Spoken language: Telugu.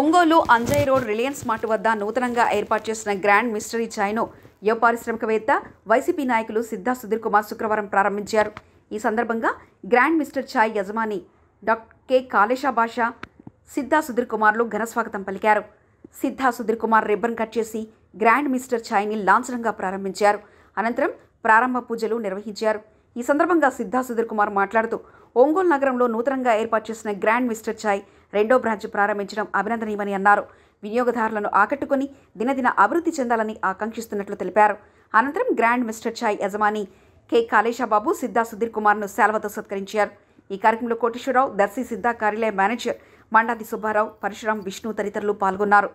ఒంగోలు అంజయ్ రోడ్ రిలయన్స్ మార్ట్ వద్ద నూతనంగా ఏర్పాటు చేసిన గ్రాండ్ మిస్టరీ ఛాయ్ను యువ పారిశ్రామికవేత్త వైసీపీ నాయకులు సిద్ధా సుధీర్ కుమార్ శుక్రవారం ప్రారంభించారు ఈ సందర్భంగా గ్రాండ్ మిస్టర్ ఛాయ్ యజమాని డాక్టర్ కె కాలేషా భాష సిద్ధా సుధీర్ కుమార్లు ఘనస్వాగతం పలికారు సిద్ధా సుధీర్ కుమార్ రిబ్బన్ కట్ చేసి గ్రాండ్ మిస్టర్ ఛాయ్ని లాంఛనంగా ప్రారంభించారు అనంతరం ప్రారంభ పూజలు నిర్వహించారు ఈ సందర్భంగా సిద్ధా సుధీర్ కుమార్ మాట్లాడుతూ ఒంగోలు నగరంలో నూతనంగా ఏర్పాటు చేసిన గ్రాండ్ మిస్టర్ ఛాయ్ రెండో బ్రాంచ్ ప్రారంభించడం అభినందనీయమని అన్నారు వినియోగదారులను ఆకట్టుకుని దినదిన అభివృద్ధి చెందాలని ఆకాంక్షిస్తున్నట్లు తెలిపారు అనంతరం గ్రాండ్ మిస్టర్ ఛాయ్ యజమాని కె కాళేశాబాబు సిద్ధా సుధీర్ కుమార్ను శాల్వతో సత్కరించారు ఈ కార్యక్రమంలో కోటేశ్వరరావు దర్శి సిద్ధా కార్యాలయ మేనేజర్ మండాది సుబ్బారావు పరశురాం విష్ణు తదితరులు పాల్గొన్నారు